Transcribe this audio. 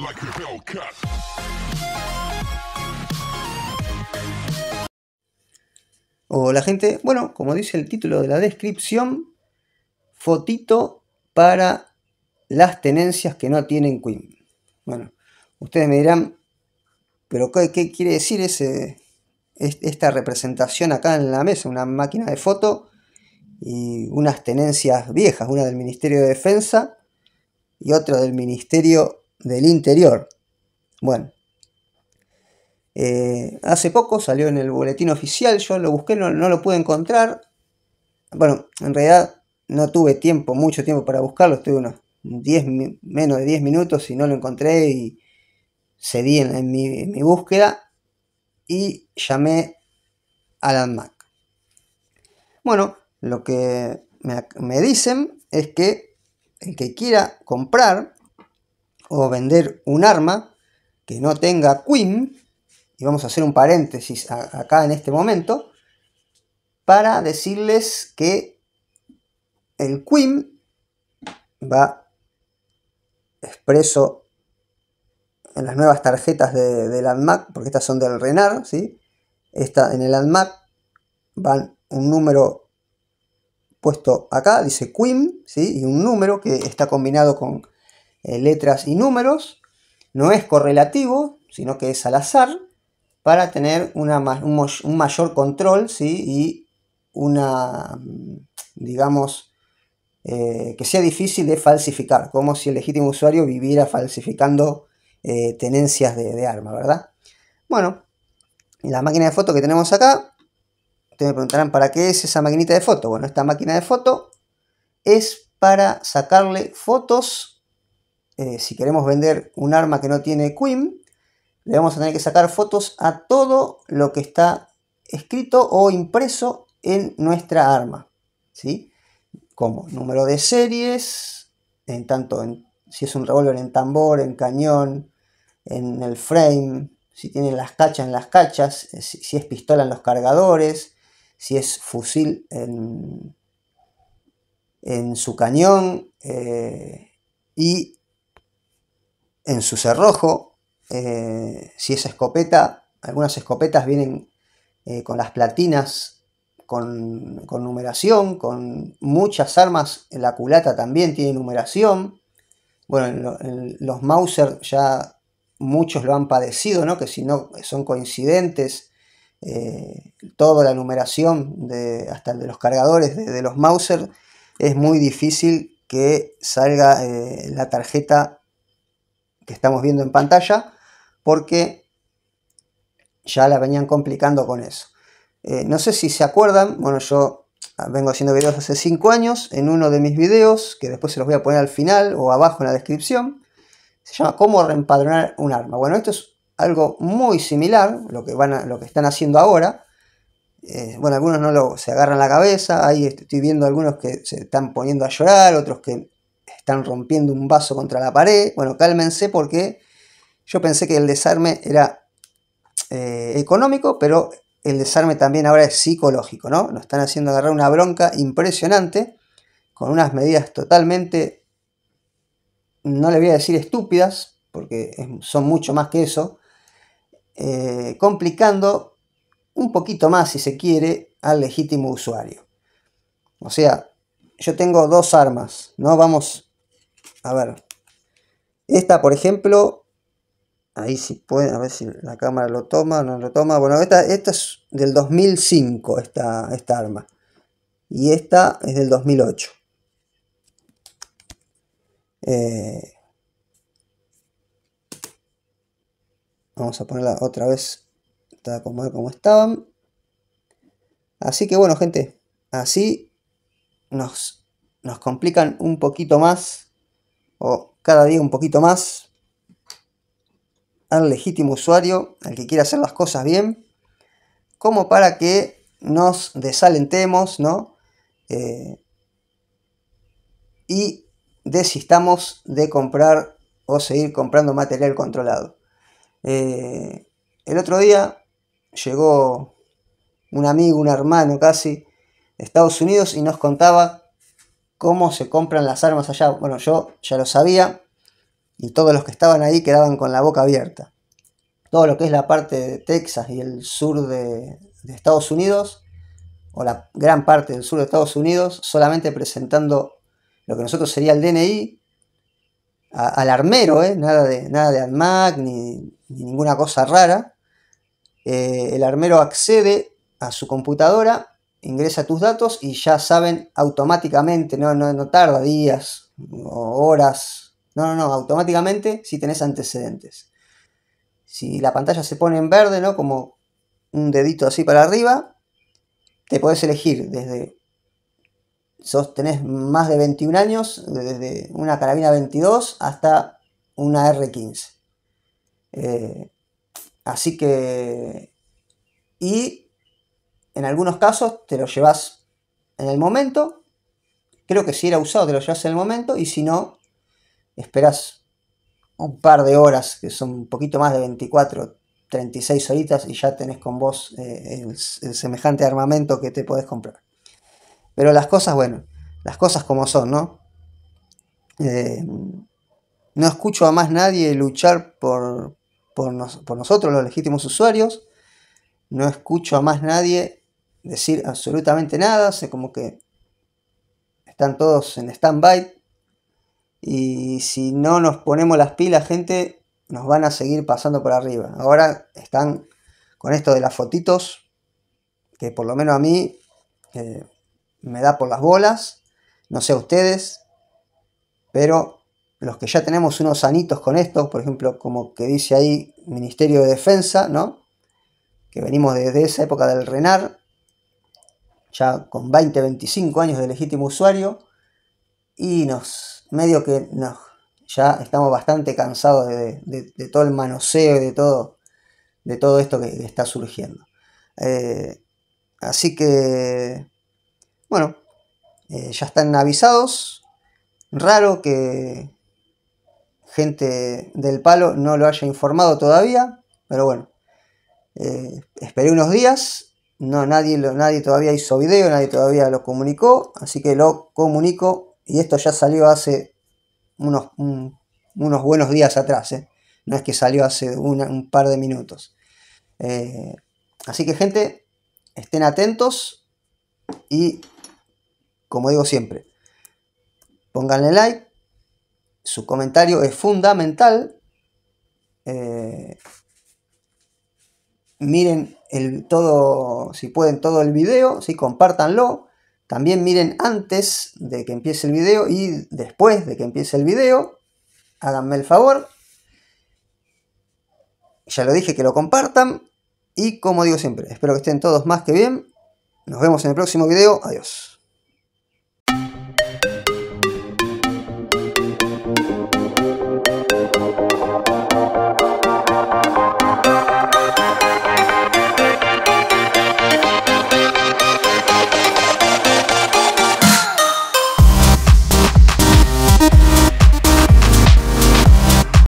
Like la Hola gente, bueno, como dice el título de la descripción, fotito para las tenencias que no tienen Queen. Bueno, ustedes me dirán, pero ¿qué, quiere decir ese, esta representación acá en la mesa? Una máquina de foto y unas tenencias viejas, una del Ministerio de Defensa y otra del Ministerio del interior. Bueno, eh, hace poco salió en el boletín oficial, yo lo busqué, no, lo pude encontrar. Bueno, en realidad no tuve tiempo, mucho tiempo para buscarlo, estuve unos 10, menos de 10 minutos y no lo encontré y cedí en, en, mi, búsqueda y llamé a la Mac. Bueno, lo que me dicen es que el que quiera comprar o vender un arma que no tenga Quim, y vamos a hacer un paréntesis acá en este momento, para decirles que el Quim va expreso en las nuevas tarjetas del ADMAC, porque estas son del RENAR, ¿sí? Esta, en el ADMAC van un número puesto acá, dice Quim, ¿sí? y un número que está combinado con eh, letras y números, no es correlativo, sino que es al azar, para tener una, un, mayor control ¿sí? y una, mm, digamos, eh, que sea difícil de falsificar, como si el legítimo usuario viviera falsificando eh, tenencias de, de, arma, ¿verdad? Bueno, la máquina de foto que tenemos acá, ustedes me preguntarán, ¿para qué es esa maquinita de foto? Bueno, esta máquina de foto es para sacarle fotos eh, si queremos vender un arma que no tiene Queen, le vamos a tener que sacar fotos a todo lo que está escrito o impreso en nuestra arma. ¿sí? Como número de series, en tanto si es un revólver en tambor, en cañón, en el frame, si tiene las cachas en las cachas, eh, si, es pistola en los cargadores, si es fusil en, su cañón eh, y en su cerrojo. Eh, si es escopeta, algunas escopetas vienen eh, con las platinas, con, numeración, con muchas armas, la culata también tiene numeración. Bueno, los Mauser ya muchos lo han padecido, ¿no? Que si no son coincidentes, eh, toda la numeración de, hasta de los cargadores de, los Mauser, es muy difícil que salga la tarjeta estamos viendo en pantalla, porque ya la venían complicando con eso. Eh, no sé si se acuerdan, bueno, yo vengo haciendo videos hace 5 años, en uno de mis videos, que después se los voy a poner al final o abajo en la descripción, se llama cómo reempadronar un arma. Bueno, esto es algo muy similar, lo que, van a, lo que están haciendo ahora. Eh, bueno, algunos no lo, se agarran la cabeza, ahí estoy viendo algunos que se están poniendo a llorar, otros que están rompiendo un vaso contra la pared. Bueno, cálmense porque yo pensé que el desarme era eh, económico, pero el desarme también ahora es psicológico, ¿no? Nos están haciendo agarrar una bronca impresionante con unas medidas totalmente, no le voy a decir estúpidas, porque son mucho más que eso, eh, complicando un poquito más, si se quiere, al legítimo usuario. O sea, yo tengo dos armas, ¿no? Vamos a ver. Esta, por ejemplo. Ahí sí puede. A ver si la cámara lo toma o no lo toma. Bueno, esta, esta es del 2005, esta, esta arma. Y esta es del 2008. Eh, vamos a ponerla otra vez tal como, como estaban. Así que bueno, gente, así nos, nos complican un poquito más o cada día un poquito más al legítimo usuario, al que quiere hacer las cosas bien, como para que nos desalentemos, ¿no? Eh, y desistamos de comprar o seguir comprando material controlado. Eh, el otro día llegó un amigo, un hermano casi, de Estados Unidos y nos contaba cómo se compran las armas allá. Bueno, yo ya lo sabía y todos los que estaban ahí quedaban con la boca abierta. Todo lo que es la parte de Texas y el sur de, Estados Unidos, o la gran parte del sur de Estados Unidos, solamente presentando lo que nosotros sería el DNI, al armero, ¿eh? nada de, nada de ni, ninguna cosa rara. Eh, el armero accede a su computadora ingresa tus datos y ya saben automáticamente, no, no, tarda días o horas, no, no, no, automáticamente si tenés antecedentes. Si la pantalla se pone en verde, ¿no? Como un dedito así para arriba, te podés elegir desde, sos, tenés más de 21 años, desde una carabina 22 hasta una R15. Eh, así que... Y en algunos casos te lo llevas en el momento. Creo que si era usado te lo llevas en el momento. Y si no, esperas un par de horas, que son un poquito más de 24, 36 horitas, y ya tenés con vos eh, el, semejante armamento que te podés comprar. Pero las cosas, bueno, las cosas como son, ¿no? Eh, no escucho a más nadie luchar por, por, nosotros, los legítimos usuarios. No escucho a más nadie decir absolutamente nada, sé como que están todos en stand-by. Y si no nos ponemos las pilas, gente, nos van a seguir pasando por arriba. Ahora están con esto de las fotitos, que por lo menos a mí me da por las bolas. No sé ustedes, pero los que ya tenemos unos sanitos con esto, por ejemplo, como que dice ahí Ministerio de Defensa, ¿no? Que venimos desde esa época del Renar, ya con 20, 25 años de legítimo usuario, y nos, medio que nos, ya estamos bastante cansados de, todo el manoseo y de todo, de todo esto que, está surgiendo. Eh, así que, bueno, eh, ya están avisados. Raro que gente del palo no lo haya informado todavía, pero bueno, eh, esperé unos días no, nadie, nadie todavía hizo video, nadie todavía lo comunicó, así que lo comunico y esto ya salió hace unos, buenos días atrás, ¿eh? no es que salió hace un par de minutos. Eh, así que gente, estén atentos y como digo siempre, pónganle like, su comentario es fundamental. Eh, miren el, todo, si pueden, todo el video, si ¿sí? compártanlo. También miren antes de que empiece el video y después de que empiece el video. Háganme el favor. Ya lo dije que lo compartan. Y como digo siempre, espero que estén todos más que bien. Nos vemos en el próximo video. Adiós.